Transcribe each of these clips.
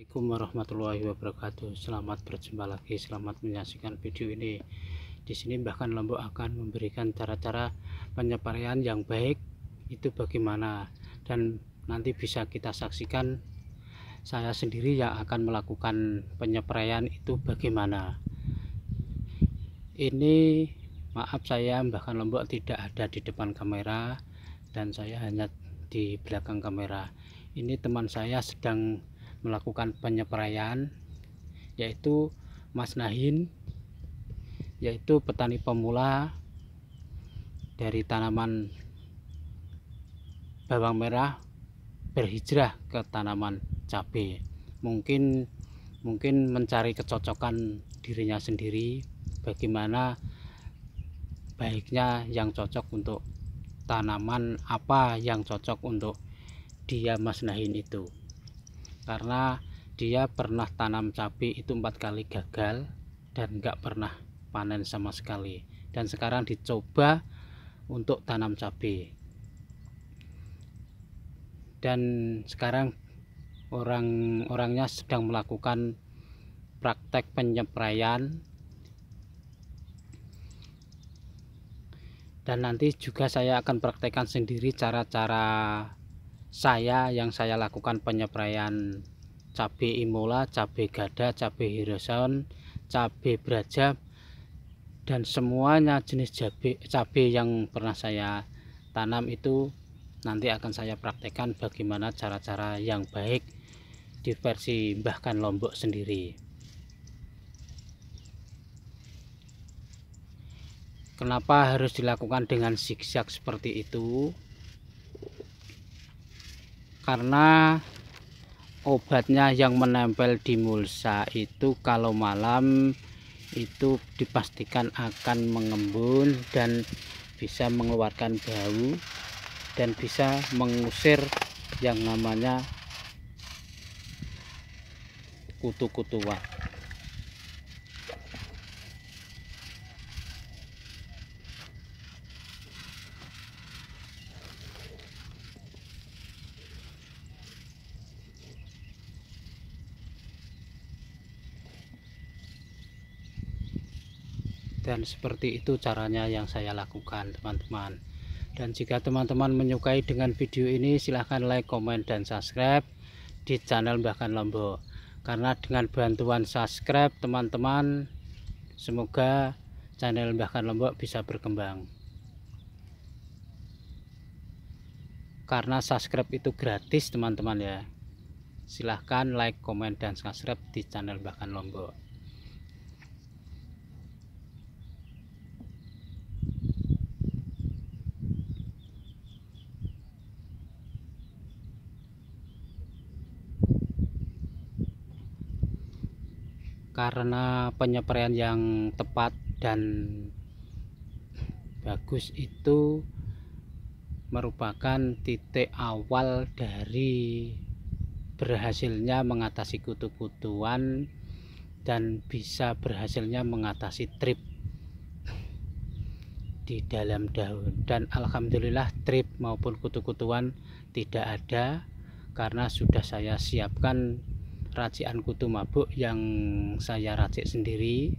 Assalamualaikum warahmatullahi wabarakatuh. Selamat berjumpa lagi. Selamat menyaksikan video ini. Di sini bahkan Lombok akan memberikan cara-cara penyeparian yang baik itu bagaimana dan nanti bisa kita saksikan saya sendiri yang akan melakukan penyeparian itu bagaimana. Ini maaf saya bahkan Lombok tidak ada di depan kamera dan saya hanya di belakang kamera. Ini teman saya sedang melakukan penyeprayan yaitu Mas Nahin yaitu petani pemula dari tanaman bawang merah berhijrah ke tanaman cabai mungkin mungkin mencari kecocokan dirinya sendiri bagaimana baiknya yang cocok untuk tanaman apa yang cocok untuk dia Mas Nahin itu karena dia pernah tanam cabai itu empat kali gagal dan nggak pernah panen sama sekali dan sekarang dicoba untuk tanam cabai dan sekarang orang-orangnya sedang melakukan praktek penyepraian dan nanti juga saya akan praktekkan sendiri cara-cara saya yang saya lakukan penyepraian cabai imola, cabai gada, cabai hirosan, cabai braja dan semuanya jenis cabai, cabai yang pernah saya tanam itu nanti akan saya praktekkan bagaimana cara-cara yang baik di versi bahkan lombok sendiri kenapa harus dilakukan dengan zigzag seperti itu karena obatnya yang menempel di mulsa itu kalau malam itu dipastikan akan mengembun dan bisa mengeluarkan bau dan bisa mengusir yang namanya kutu kutu -kutu. dan seperti itu caranya yang saya lakukan teman-teman dan jika teman-teman menyukai dengan video ini silahkan like, komen, dan subscribe di channel Bahkan Lombok karena dengan bantuan subscribe teman-teman semoga channel Bahkan Lombok bisa berkembang karena subscribe itu gratis teman-teman ya silahkan like, komen, dan subscribe di channel Bahkan Lombok karena penyepraian yang tepat dan bagus itu merupakan titik awal dari berhasilnya mengatasi kutu-kutuan dan bisa berhasilnya mengatasi trip di dalam daun dan alhamdulillah trip maupun kutu-kutuan tidak ada karena sudah saya siapkan racian kutu mabuk yang saya racik sendiri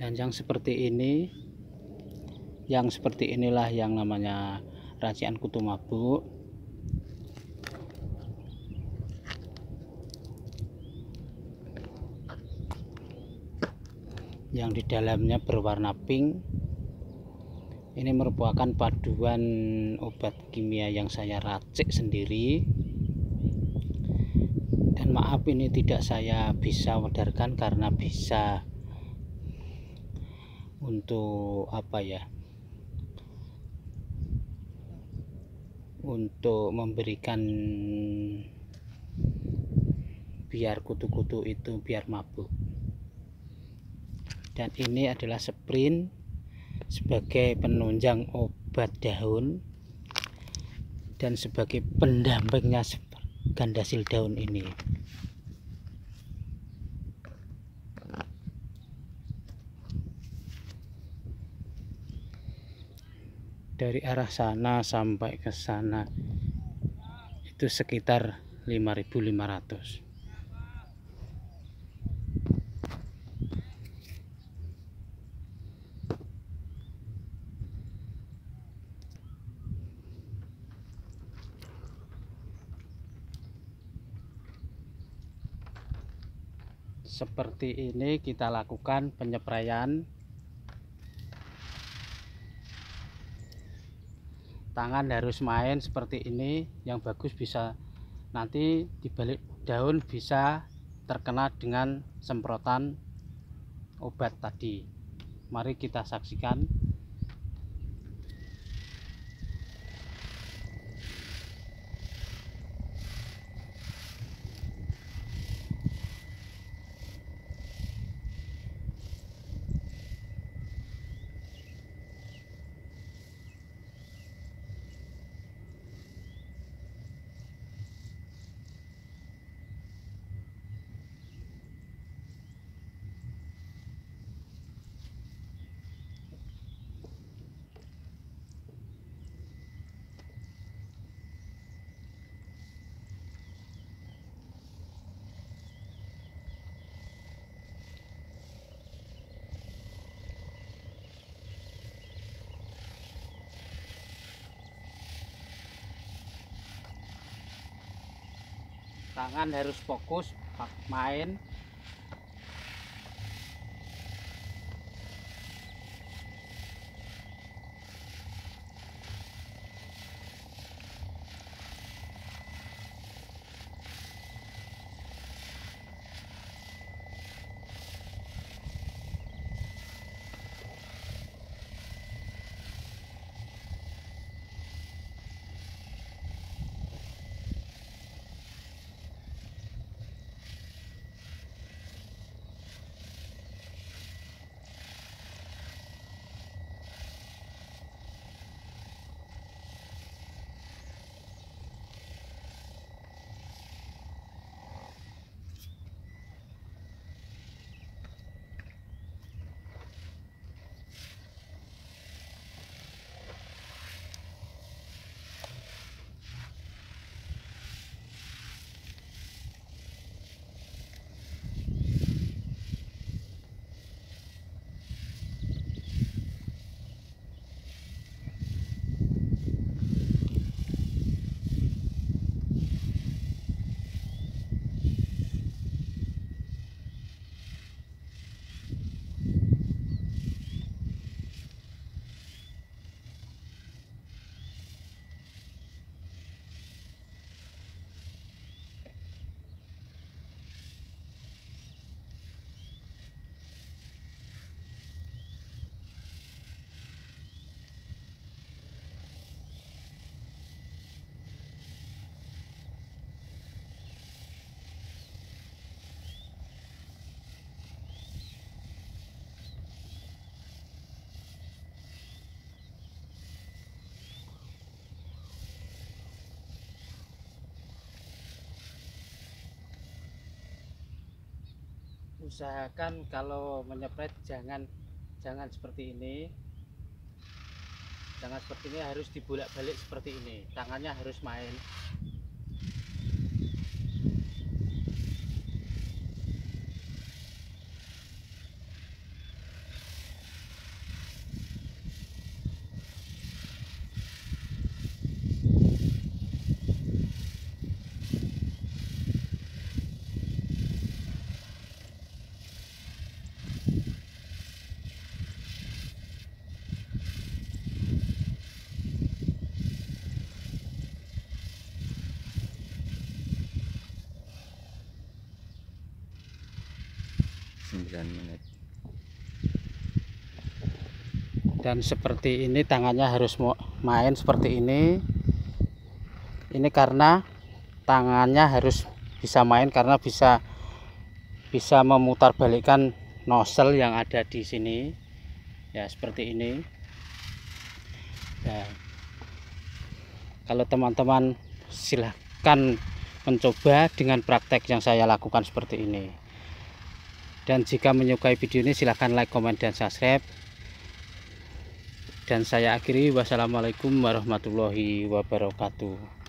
dan yang seperti ini yang seperti inilah yang namanya racian kutu mabuk yang di dalamnya berwarna pink ini merupakan paduan obat kimia yang saya racik sendiri dan maaf ini tidak saya bisa wadarkan karena bisa untuk apa ya untuk memberikan biar kutu-kutu itu biar mabuk dan ini adalah sprint sebagai penunjang obat daun dan sebagai pendampingnya gandasil daun ini dari arah sana sampai ke sana itu sekitar 5500 seperti ini kita lakukan penyeprayan tangan harus main seperti ini yang bagus bisa nanti dibalik daun bisa terkena dengan semprotan obat tadi mari kita saksikan tangan harus fokus main usahakan kalau menyepret jangan jangan seperti ini jangan seperti ini harus dibolak-balik seperti ini tangannya harus main 9 menit dan seperti ini tangannya harus main seperti ini ini karena tangannya harus bisa main karena bisa bisa memutar balikan nozzle yang ada di sini ya seperti ini ya. kalau teman-teman silahkan mencoba dengan praktek yang saya lakukan seperti ini dan jika menyukai video ini silahkan like, komen, dan subscribe dan saya akhiri wassalamualaikum warahmatullahi wabarakatuh